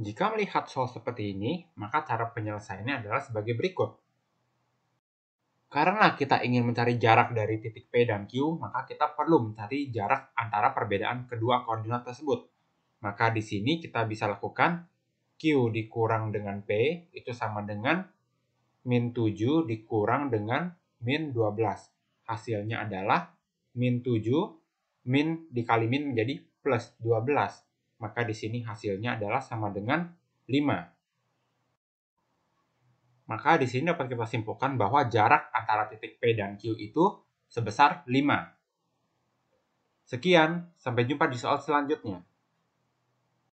Jika melihat soal seperti ini, maka cara penyelesaiannya adalah sebagai berikut. Karena kita ingin mencari jarak dari titik P dan Q, maka kita perlu mencari jarak antara perbedaan kedua koordinat tersebut. Maka di sini kita bisa lakukan Q dikurang dengan P itu sama dengan min 7 dikurang dengan min 12. Hasilnya adalah min 7 min dikali min menjadi plus 12 maka di sini hasilnya adalah sama dengan 5. Maka di sini dapat kita simpulkan bahwa jarak antara titik P dan Q itu sebesar 5. Sekian, sampai jumpa di soal selanjutnya.